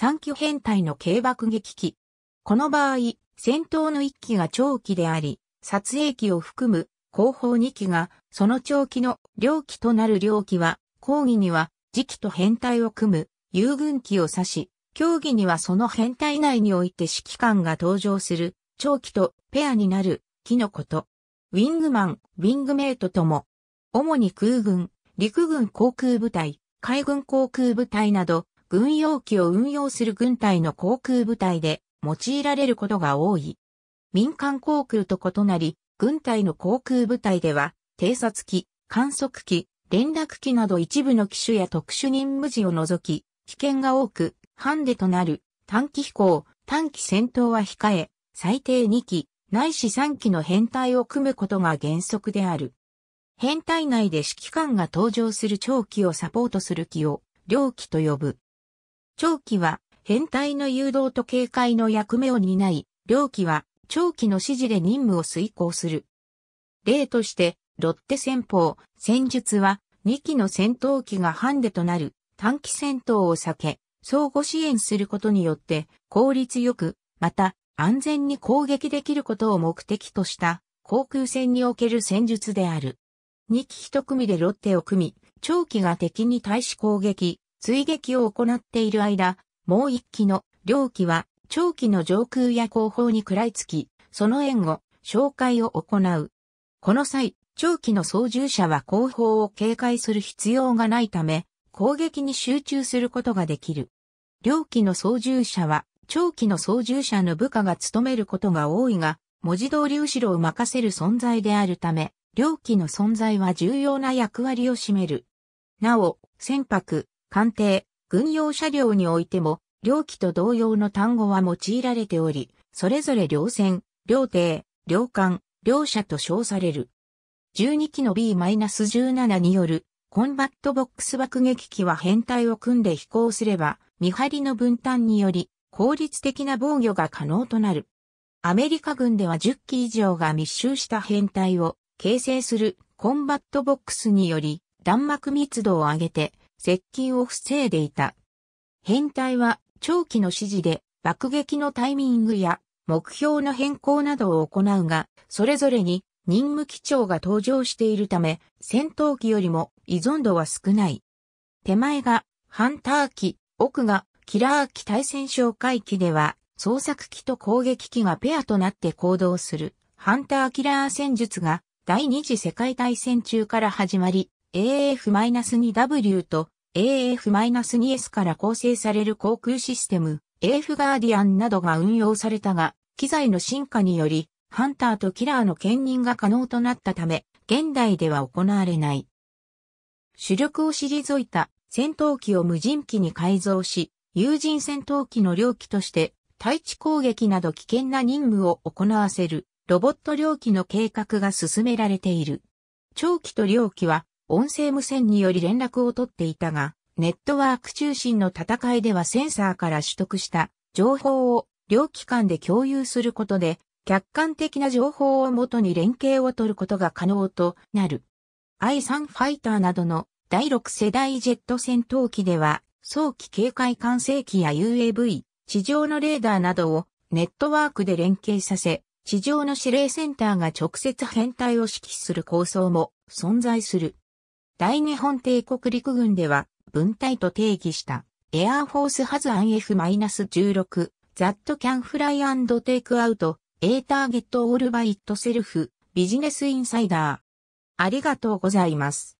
三機編隊の軽爆撃機。この場合、戦闘の一機が長期であり、撮影機を含む後方二機が、その長期の両機となる両機は、講義には時期と編隊を組む遊軍機を指し、競技にはその編隊内において指揮官が登場する長期とペアになる機のこと。ウィングマン、ウィングメイトとも、主に空軍、陸軍航空部隊、海軍航空部隊など、軍用機を運用する軍隊の航空部隊で用いられることが多い。民間航空と異なり、軍隊の航空部隊では、偵察機、観測機、連絡機など一部の機種や特殊任務時を除き、危険が多く、ハンデとなる短期飛行、短期戦闘は控え、最低2機、ないし3機の編隊を組むことが原則である。編隊内で指揮官が登場する長期をサポートする機を、両機と呼ぶ。長期は変態の誘導と警戒の役目を担い、両機は長期の指示で任務を遂行する。例として、ロッテ戦法、戦術は2機の戦闘機がハンデとなる短期戦闘を避け、相互支援することによって効率よく、また安全に攻撃できることを目的とした航空戦における戦術である。2機1組でロッテを組み、長期が敵に対し攻撃、追撃を行っている間、もう一機の両機は長機の上空や後方に食らいつき、その援護、紹介を行う。この際、長機の操縦者は後方を警戒する必要がないため、攻撃に集中することができる。両機の操縦者は、長機の操縦者の部下が務めることが多いが、文字通り後ろを任せる存在であるため、両機の存在は重要な役割を占める。なお、船舶、艦艇、軍用車両においても、両機と同様の単語は用いられており、それぞれ両船、両艇、両艦、両車と称される。12機の B-17 によるコンバットボックス爆撃機は編隊を組んで飛行すれば、見張りの分担により効率的な防御が可能となる。アメリカ軍では10機以上が密集した編隊を形成するコンバットボックスにより弾幕密度を上げて接近を防いでいた。編隊は長期の指示で爆撃のタイミングや目標の変更などを行うが、それぞれに任務基調が登場しているため、戦闘機よりも依存度は少ない。手前がハンター機、奥がキラー機対戦哨戒機では、捜索機と攻撃機がペアとなって行動する、ハンターキラー戦術が第二次世界大戦中から始まり、AF-2W と AF-2S から構成される航空システム AF ガーディアンなどが運用されたが、機材の進化により、ハンターとキラーの兼任が可能となったため、現代では行われない。主力を退いた戦闘機を無人機に改造し、有人戦闘機の両機として対地攻撃など危険な任務を行わせるロボット両機の計画が進められている。長期と両機は音声無線により連絡を取っていたが、ネットワーク中心の戦いではセンサーから取得した情報を両機関で共有することで、客観的な情報をもとに連携を取ることが可能となる。i3 ファイターなどの第6世代ジェット戦闘機では、早期警戒管制機や UAV、地上のレーダーなどをネットワークで連携させ、地上の指令センターが直接編隊を指揮する構想も存在する。大日本帝国陸軍では、分隊と定義した、エアーフォースハズアン F-16、ザットキャンフライテイクアウト、エ e ターゲット・オ r g e t ト・セルフ、ビジネスインサイダー。ありがとうございます。